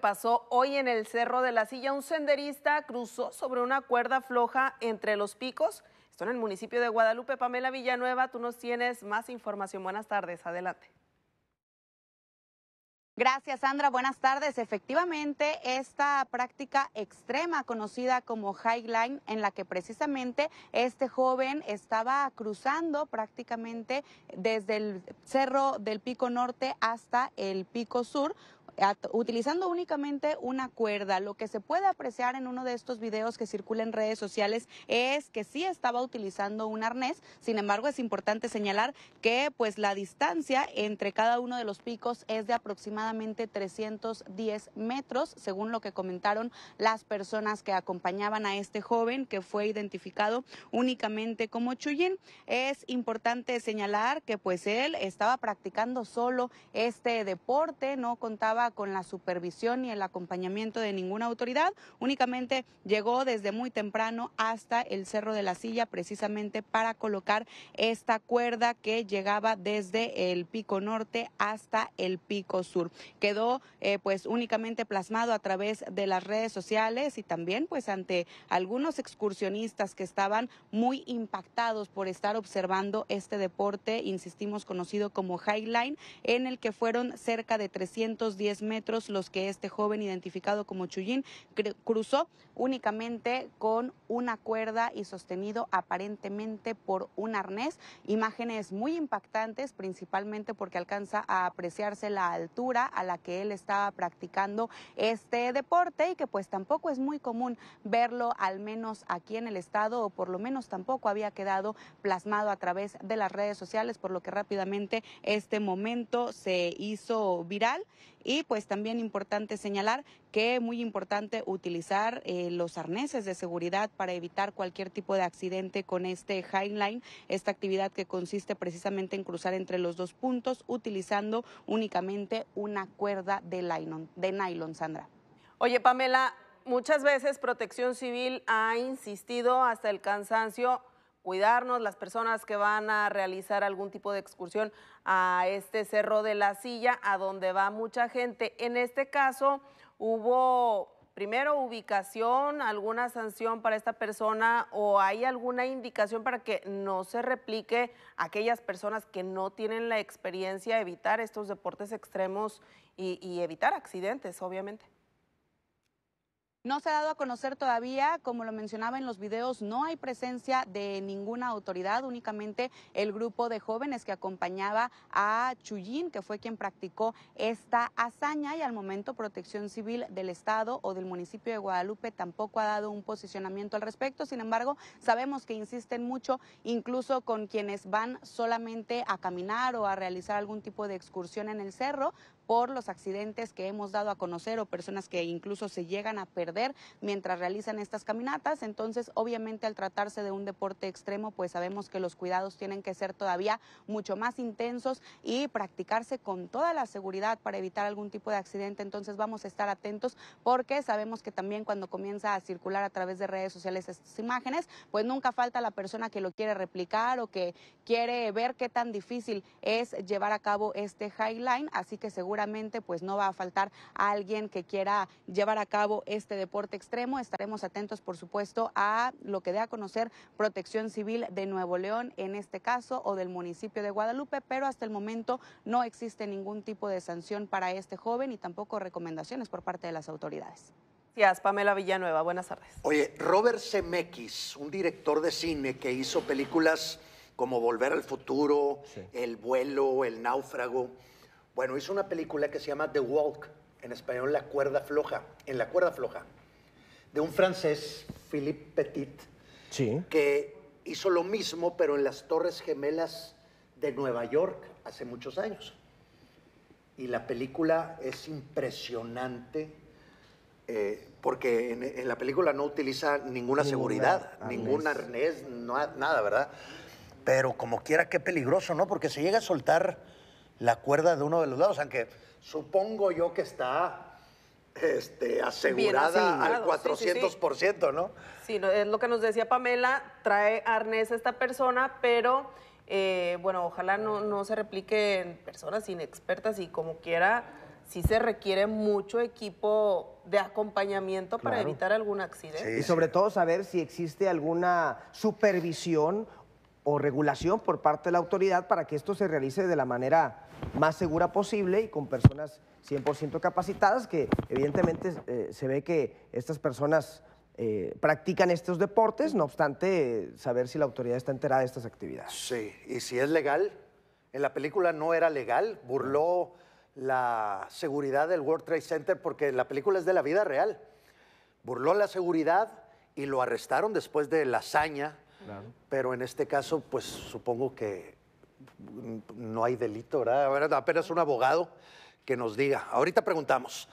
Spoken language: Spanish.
pasó hoy en el Cerro de la Silla, un senderista cruzó sobre una cuerda floja entre los picos. Esto en el municipio de Guadalupe. Pamela Villanueva, tú nos tienes más información. Buenas tardes, adelante. Gracias, Sandra. Buenas tardes. Efectivamente, esta práctica extrema conocida como highline, en la que precisamente este joven estaba cruzando prácticamente desde el cerro del Pico Norte hasta el Pico Sur, utilizando únicamente una cuerda. Lo que se puede apreciar en uno de estos videos que circula en redes sociales es que sí estaba utilizando un arnés, sin embargo es importante señalar que pues la distancia entre cada uno de los picos es de aproximadamente 310 metros, según lo que comentaron las personas que acompañaban a este joven que fue identificado únicamente como Chuyin. Es importante señalar que pues él estaba practicando solo este deporte, no contaba con la supervisión y el acompañamiento de ninguna autoridad, únicamente llegó desde muy temprano hasta el Cerro de la Silla precisamente para colocar esta cuerda que llegaba desde el pico norte hasta el pico sur. Quedó eh, pues únicamente plasmado a través de las redes sociales y también pues ante algunos excursionistas que estaban muy impactados por estar observando este deporte, insistimos, conocido como Highline, en el que fueron cerca de 310 metros los que este joven identificado como Chuyín cruzó únicamente con una cuerda y sostenido aparentemente por un arnés. Imágenes muy impactantes, principalmente porque alcanza a apreciarse la altura a la que él estaba practicando este deporte y que pues tampoco es muy común verlo, al menos aquí en el estado, o por lo menos tampoco había quedado plasmado a través de las redes sociales, por lo que rápidamente este momento se hizo viral y y pues también importante señalar que es muy importante utilizar eh, los arneses de seguridad para evitar cualquier tipo de accidente con este Highline, esta actividad que consiste precisamente en cruzar entre los dos puntos utilizando únicamente una cuerda de de nylon Sandra. Oye, Pamela, muchas veces Protección Civil ha insistido hasta el cansancio cuidarnos, las personas que van a realizar algún tipo de excursión a este Cerro de la Silla, a donde va mucha gente. En este caso hubo primero ubicación, alguna sanción para esta persona o hay alguna indicación para que no se replique aquellas personas que no tienen la experiencia, evitar estos deportes extremos y evitar accidentes, obviamente. No se ha dado a conocer todavía, como lo mencionaba en los videos, no hay presencia de ninguna autoridad, únicamente el grupo de jóvenes que acompañaba a Chuyín, que fue quien practicó esta hazaña y al momento Protección Civil del Estado o del municipio de Guadalupe tampoco ha dado un posicionamiento al respecto. Sin embargo, sabemos que insisten mucho, incluso con quienes van solamente a caminar o a realizar algún tipo de excursión en el cerro, por los accidentes que hemos dado a conocer o personas que incluso se llegan a perder mientras realizan estas caminatas. Entonces, obviamente al tratarse de un deporte extremo, pues sabemos que los cuidados tienen que ser todavía mucho más intensos y practicarse con toda la seguridad para evitar algún tipo de accidente. Entonces, vamos a estar atentos porque sabemos que también cuando comienza a circular a través de redes sociales estas imágenes, pues nunca falta la persona que lo quiere replicar o que quiere ver qué tan difícil es llevar a cabo este highline, así que seguro pues no va a faltar a alguien que quiera llevar a cabo este deporte extremo. Estaremos atentos, por supuesto, a lo que dé a conocer Protección Civil de Nuevo León en este caso o del municipio de Guadalupe, pero hasta el momento no existe ningún tipo de sanción para este joven y tampoco recomendaciones por parte de las autoridades. Gracias, Pamela Villanueva. Buenas tardes. Oye, Robert Semex un director de cine que hizo películas como Volver al Futuro, El vuelo, El náufrago. Bueno, hizo una película que se llama The Walk, en español La cuerda floja, en La cuerda floja, de un francés, Philippe Petit, sí. que hizo lo mismo, pero en las Torres Gemelas de Nueva York hace muchos años. Y la película es impresionante eh, porque en, la película no utiliza ninguna, seguridad, ningún arnés, nada, ¿verdad? Pero como quiera, qué peligroso, ¿no? Porque se llega a soltar la cuerda de uno de los lados, aunque supongo yo que está este, asegurada al 400%, por ciento ¿no? Sí, es lo que nos decía Pamela, trae arnés a esta persona, pero eh, bueno, ojalá no, se replique en personas inexpertas y como quiera, sí se requiere mucho equipo de acompañamiento para evitar algún accidente. Y sobre todo saber si existe alguna supervisión o regulación por parte de la autoridad para que esto se realice de la manera más segura posible y con personas 100% capacitadas, que evidentemente eh, se ve que estas personas eh, practican estos deportes, no obstante saber si la autoridad está enterada de estas actividades. Sí, y si es legal, en la película no era legal, burló la seguridad del World Trade Center porque la película es de la vida real, burló la seguridad y lo arrestaron después de la hazaña pero en este caso, pues supongo que no hay delito, ¿verdad? Apenas un abogado que nos diga. Ahorita preguntamos.